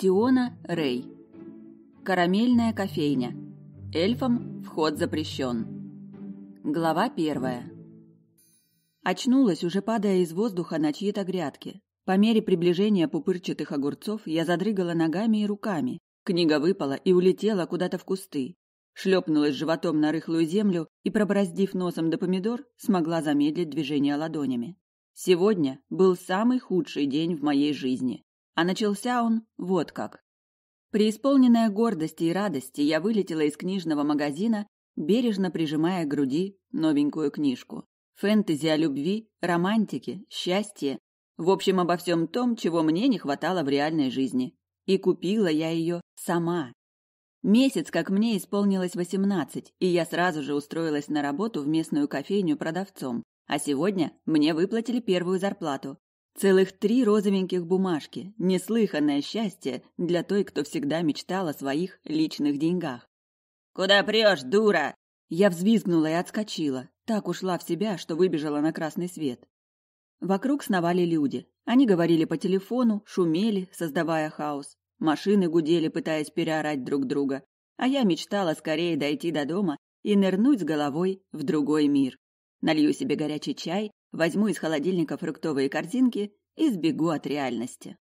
Диона Рэй. Карамельная кофейня. Эльфам вход запрещен. Глава первая. Очнулась, уже падая из воздуха на чьи-то грядки. По мере приближения пупырчатых огурцов я задрыгала ногами и руками. Книга выпала и улетела куда-то в кусты. Шлепнулась животом на рыхлую землю и, пробраздив носом до помидор, смогла замедлить движение ладонями. Сегодня был самый худший день в моей жизни. А начался он вот как. Преисполненная гордости и радости, я вылетела из книжного магазина, бережно прижимая к груди новенькую книжку. Фэнтези о любви, романтике, счастье. В общем, обо всем том, чего мне не хватало в реальной жизни. И купила я ее сама. Месяц, как мне исполнилось восемнадцать, и я сразу же устроилась на работу в местную кофейню продавцом. А сегодня мне выплатили первую зарплату. Целых три розовеньких бумажки, неслыханное счастье для той, кто всегда мечтал о своих личных деньгах. «Куда прешь, дура?» Я взвизгнула и отскочила, так ушла в себя, что выбежала на красный свет. Вокруг сновали люди. Они говорили по телефону, шумели, создавая хаос. Машины гудели, пытаясь переорать друг друга. А я мечтала скорее дойти до дома и нырнуть с головой в другой мир. Налью себе горячий чай Возьму из холодильника фруктовые корзинки и сбегу от реальности.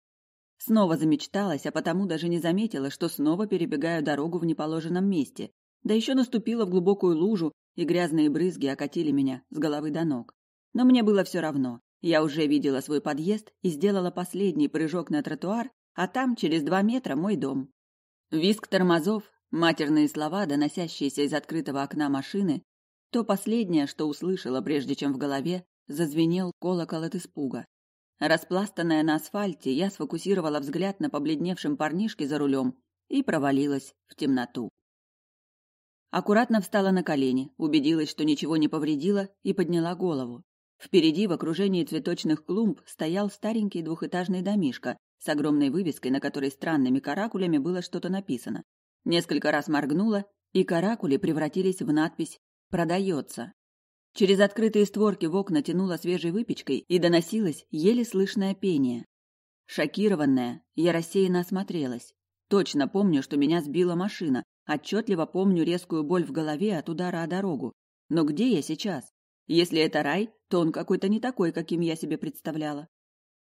Снова замечталась, а потому даже не заметила, что снова перебегаю дорогу в неположенном месте, да еще наступила в глубокую лужу, и грязные брызги окатили меня с головы до ног. Но мне было все равно. Я уже видела свой подъезд и сделала последний прыжок на тротуар, а там через два метра мой дом. Виск тормозов, матерные слова, доносящиеся из открытого окна машины, то последнее, что услышала, прежде чем в голове Зазвенел колокол от испуга. Распластанная на асфальте, я сфокусировала взгляд на побледневшем парнишке за рулем и провалилась в темноту. Аккуратно встала на колени, убедилась, что ничего не повредила, и подняла голову. Впереди, в окружении цветочных клумб, стоял старенький двухэтажный домишка с огромной вывеской, на которой странными каракулями было что-то написано. Несколько раз моргнула, и каракули превратились в надпись «Продается». Через открытые створки в окна тянуло свежей выпечкой и доносилось еле слышное пение. Шокированная, я рассеянно осмотрелась. Точно помню, что меня сбила машина, отчетливо помню резкую боль в голове от удара о дорогу. Но где я сейчас? Если это рай, то он какой-то не такой, каким я себе представляла.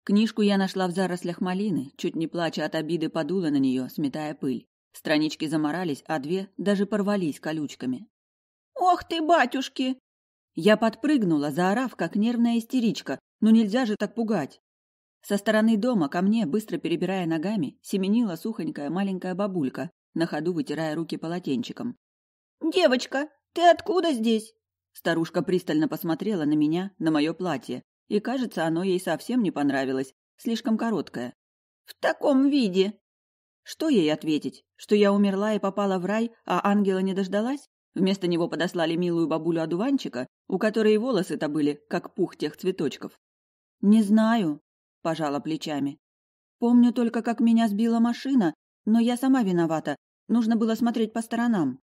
Книжку я нашла в зарослях малины, чуть не плача от обиды подула на нее, сметая пыль. Странички заморались, а две даже порвались колючками. «Ох ты, батюшки!» Я подпрыгнула, заорав, как нервная истеричка. Ну нельзя же так пугать. Со стороны дома ко мне, быстро перебирая ногами, семенила сухонькая маленькая бабулька, на ходу вытирая руки полотенчиком. «Девочка, ты откуда здесь?» Старушка пристально посмотрела на меня, на мое платье, и, кажется, оно ей совсем не понравилось, слишком короткое. «В таком виде!» Что ей ответить? Что я умерла и попала в рай, а ангела не дождалась? Вместо него подослали милую бабулю-одуванчика, у которой и волосы-то были, как пух тех цветочков. «Не знаю», – пожала плечами. «Помню только, как меня сбила машина, но я сама виновата. Нужно было смотреть по сторонам».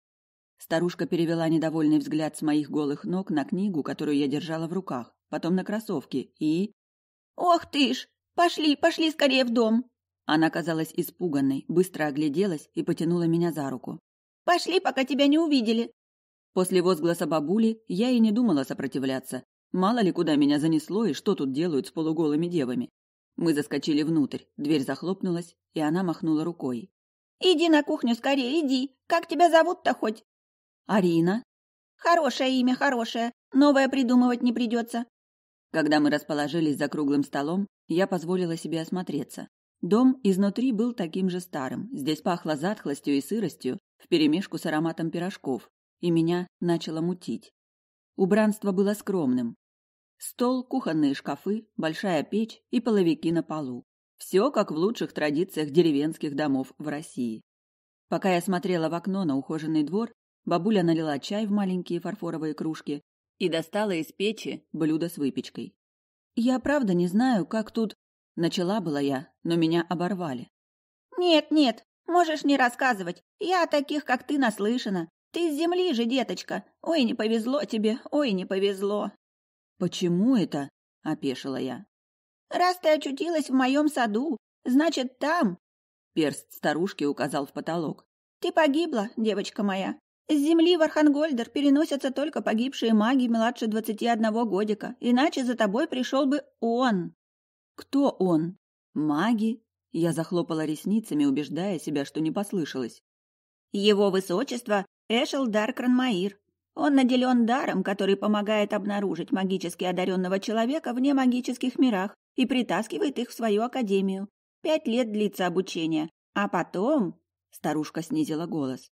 Старушка перевела недовольный взгляд с моих голых ног на книгу, которую я держала в руках, потом на кроссовки и... «Ох ты ж! Пошли, пошли скорее в дом!» Она казалась испуганной, быстро огляделась и потянула меня за руку. «Пошли, пока тебя не увидели!» После возгласа бабули я и не думала сопротивляться. Мало ли куда меня занесло и что тут делают с полуголыми девами. Мы заскочили внутрь, дверь захлопнулась, и она махнула рукой. «Иди на кухню скорее, иди! Как тебя зовут-то хоть?» «Арина». «Хорошее имя, хорошее. Новое придумывать не придется». Когда мы расположились за круглым столом, я позволила себе осмотреться. Дом изнутри был таким же старым. Здесь пахло затхлостью и сыростью, вперемешку с ароматом пирожков и меня начало мутить. Убранство было скромным. Стол, кухонные шкафы, большая печь и половики на полу. Все как в лучших традициях деревенских домов в России. Пока я смотрела в окно на ухоженный двор, бабуля налила чай в маленькие фарфоровые кружки и достала из печи блюдо с выпечкой. «Я правда не знаю, как тут...» Начала была я, но меня оборвали. «Нет, нет, можешь не рассказывать. Я о таких, как ты, наслышана. Ты с земли же, деточка! Ой, не повезло тебе, ой, не повезло!» «Почему это?» – опешила я. «Раз ты очутилась в моем саду, значит, там...» Перст старушки указал в потолок. «Ты погибла, девочка моя. С земли в Архангольдер переносятся только погибшие маги младше двадцати одного годика, иначе за тобой пришел бы он». «Кто он? Маги?» Я захлопала ресницами, убеждая себя, что не послышалось. «Его высочество Эшел Даркран Маир. Он наделен даром, который помогает обнаружить магически одаренного человека вне магических мирах и притаскивает их в свою академию. Пять лет длится обучение. А потом...» Старушка снизила голос.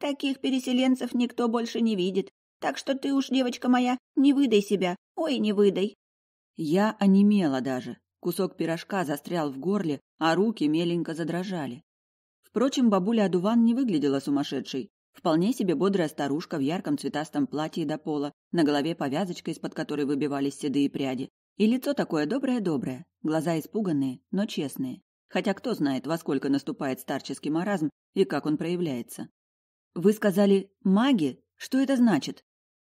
«Таких переселенцев никто больше не видит. Так что ты уж, девочка моя, не выдай себя. Ой, не выдай». Я онемела даже. Кусок пирожка застрял в горле, а руки меленько задрожали. Впрочем, бабуля Адуван не выглядела сумасшедшей. Вполне себе бодрая старушка в ярком цветастом платье до пола, на голове повязочка, из-под которой выбивались седые пряди. И лицо такое доброе-доброе, глаза испуганные, но честные. Хотя кто знает, во сколько наступает старческий маразм и как он проявляется. «Вы сказали «маги»? Что это значит?»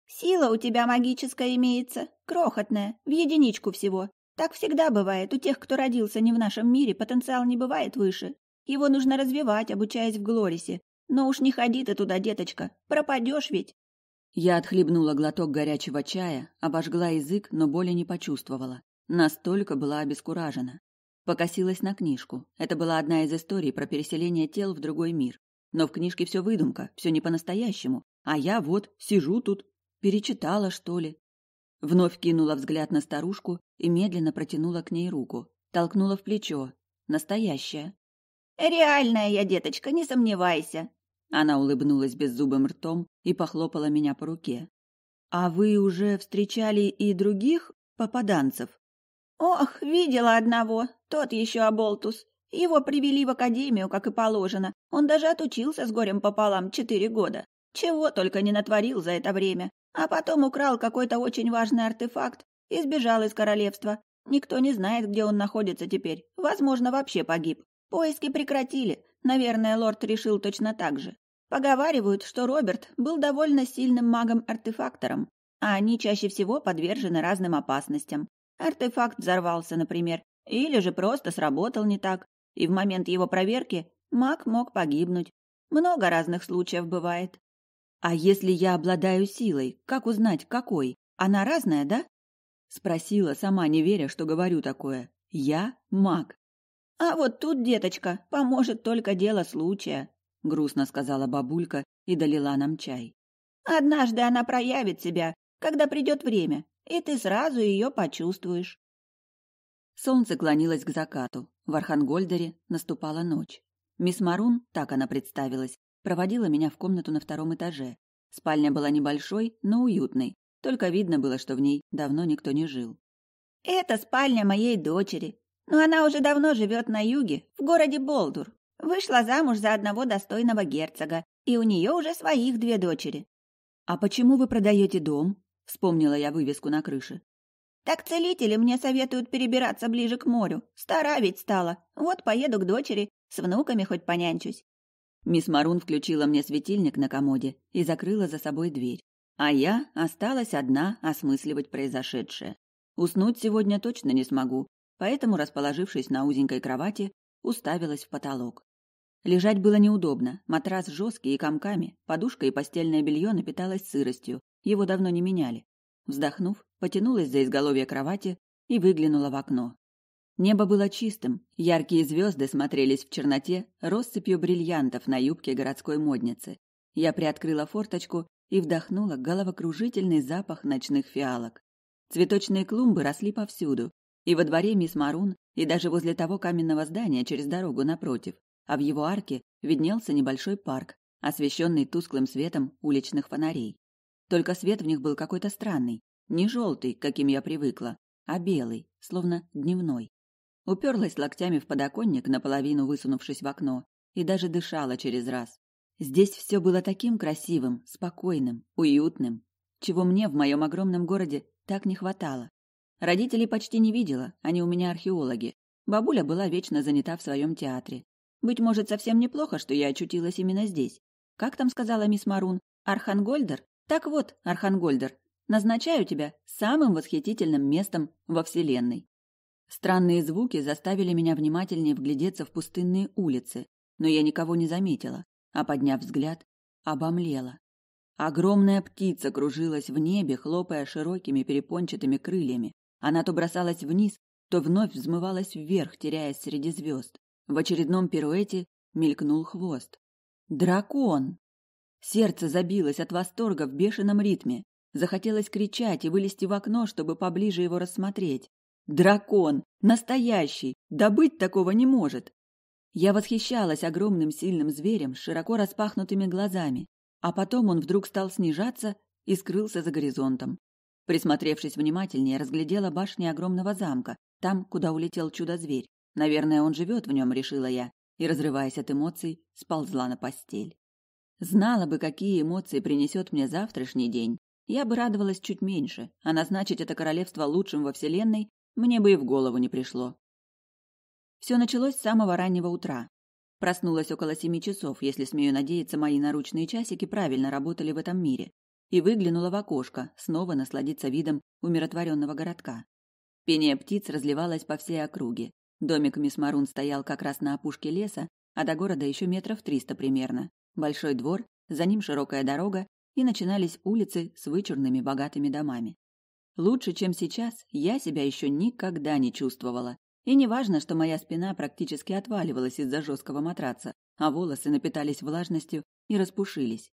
«Сила у тебя магическая имеется, крохотная, в единичку всего. Так всегда бывает, у тех, кто родился не в нашем мире, потенциал не бывает выше. Его нужно развивать, обучаясь в Глорисе, но уж не ходи ты туда, деточка, пропадешь ведь. Я отхлебнула глоток горячего чая, обожгла язык, но боли не почувствовала. Настолько была обескуражена. Покосилась на книжку. Это была одна из историй про переселение тел в другой мир. Но в книжке все выдумка, все не по-настоящему. А я вот сижу тут, перечитала, что ли. Вновь кинула взгляд на старушку и медленно протянула к ней руку. Толкнула в плечо. Настоящая. «Реальная я, деточка, не сомневайся!» Она улыбнулась беззубым ртом и похлопала меня по руке. А вы уже встречали и других попаданцев? Ох, видела одного, тот еще оболтус. Его привели в академию, как и положено. Он даже отучился с горем пополам четыре года. Чего только не натворил за это время. А потом украл какой-то очень важный артефакт и сбежал из королевства. Никто не знает, где он находится теперь. Возможно, вообще погиб. Поиски прекратили, Наверное, лорд решил точно так же. Поговаривают, что Роберт был довольно сильным магом-артефактором, а они чаще всего подвержены разным опасностям. Артефакт взорвался, например, или же просто сработал не так, и в момент его проверки маг мог погибнуть. Много разных случаев бывает. А если я обладаю силой, как узнать, какой? Она разная, да? Спросила, сама не веря, что говорю такое. Я маг. А вот тут, деточка, поможет только дело случая, грустно сказала бабулька и долила нам чай. Однажды она проявит себя, когда придет время, и ты сразу ее почувствуешь. Солнце клонилось к закату. В Архангольдере наступала ночь. Мисс Марун, так она представилась, проводила меня в комнату на втором этаже. Спальня была небольшой, но уютной. Только видно было, что в ней давно никто не жил. «Это спальня моей дочери но она уже давно живет на юге, в городе Болдур. Вышла замуж за одного достойного герцога, и у нее уже своих две дочери. «А почему вы продаете дом?» — вспомнила я вывеску на крыше. «Так целители мне советуют перебираться ближе к морю. Стара ведь стала. Вот поеду к дочери, с внуками хоть понянчусь». Мисс Марун включила мне светильник на комоде и закрыла за собой дверь. А я осталась одна осмысливать произошедшее. Уснуть сегодня точно не смогу, поэтому, расположившись на узенькой кровати, уставилась в потолок. Лежать было неудобно, матрас жесткий и комками, подушка и постельное белье напиталось сыростью, его давно не меняли. Вздохнув, потянулась за изголовье кровати и выглянула в окно. Небо было чистым, яркие звезды смотрелись в черноте россыпью бриллиантов на юбке городской модницы. Я приоткрыла форточку и вдохнула головокружительный запах ночных фиалок. Цветочные клумбы росли повсюду, и во дворе мисс Марун, и даже возле того каменного здания через дорогу напротив, а в его арке виднелся небольшой парк, освещенный тусклым светом уличных фонарей. Только свет в них был какой-то странный, не желтый, каким я привыкла, а белый, словно дневной. Уперлась локтями в подоконник, наполовину высунувшись в окно, и даже дышала через раз. Здесь все было таким красивым, спокойным, уютным, чего мне в моем огромном городе так не хватало. Родителей почти не видела, они у меня археологи. Бабуля была вечно занята в своем театре. Быть может, совсем неплохо, что я очутилась именно здесь. Как там сказала мисс Марун? Архангольдер? Так вот, Архангольдер, назначаю тебя самым восхитительным местом во Вселенной. Странные звуки заставили меня внимательнее вглядеться в пустынные улицы, но я никого не заметила, а, подняв взгляд, обомлела. Огромная птица кружилась в небе, хлопая широкими перепончатыми крыльями. Она то бросалась вниз, то вновь взмывалась вверх, теряясь среди звезд. В очередном пируэте мелькнул хвост. «Дракон!» Сердце забилось от восторга в бешеном ритме. Захотелось кричать и вылезти в окно, чтобы поближе его рассмотреть. «Дракон! Настоящий! Добыть такого не может!» Я восхищалась огромным сильным зверем с широко распахнутыми глазами, а потом он вдруг стал снижаться и скрылся за горизонтом. Присмотревшись внимательнее, разглядела башни огромного замка, там, куда улетел чудо-зверь. Наверное, он живет в нем, решила я, и, разрываясь от эмоций, сползла на постель. Знала бы, какие эмоции принесет мне завтрашний день, я бы радовалась чуть меньше, а назначить это королевство лучшим во Вселенной мне бы и в голову не пришло. Все началось с самого раннего утра. Проснулась около семи часов, если смею надеяться, мои наручные часики правильно работали в этом мире и выглянула в окошко, снова насладиться видом умиротворенного городка. Пение птиц разливалось по всей округе. Домик мисс Марун стоял как раз на опушке леса, а до города еще метров триста примерно. Большой двор, за ним широкая дорога, и начинались улицы с вычурными богатыми домами. Лучше, чем сейчас, я себя еще никогда не чувствовала. И не важно, что моя спина практически отваливалась из-за жесткого матраца, а волосы напитались влажностью и распушились.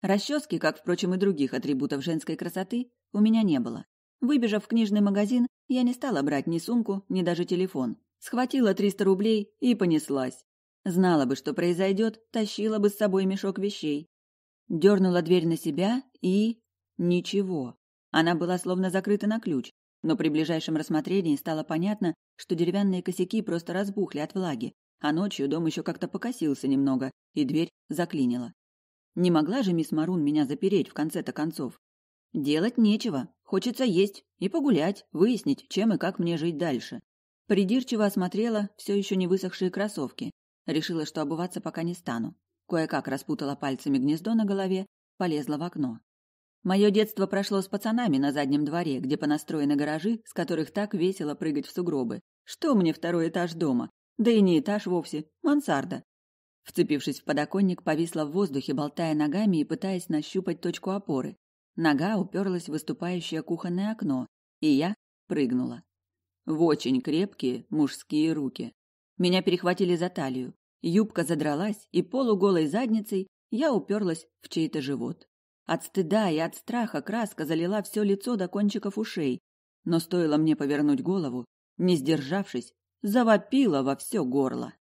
Расчески, как, впрочем, и других атрибутов женской красоты, у меня не было. Выбежав в книжный магазин, я не стала брать ни сумку, ни даже телефон. Схватила 300 рублей и понеслась. Знала бы, что произойдет, тащила бы с собой мешок вещей. Дернула дверь на себя и... Ничего. Она была словно закрыта на ключ, но при ближайшем рассмотрении стало понятно, что деревянные косяки просто разбухли от влаги, а ночью дом еще как-то покосился немного, и дверь заклинила. Не могла же мисс Марун меня запереть в конце-то концов. Делать нечего, хочется есть и погулять, выяснить, чем и как мне жить дальше. Придирчиво осмотрела все еще не высохшие кроссовки. Решила, что обуваться пока не стану. Кое-как распутала пальцами гнездо на голове, полезла в окно. Мое детство прошло с пацанами на заднем дворе, где понастроены гаражи, с которых так весело прыгать в сугробы. Что мне второй этаж дома? Да и не этаж вовсе, мансарда. Вцепившись в подоконник, повисла в воздухе, болтая ногами и пытаясь нащупать точку опоры. Нога уперлась в выступающее кухонное окно, и я прыгнула. В очень крепкие мужские руки. Меня перехватили за талию. Юбка задралась, и полуголой задницей я уперлась в чей-то живот. От стыда и от страха краска залила все лицо до кончиков ушей, но стоило мне повернуть голову, не сдержавшись, завопила во все горло.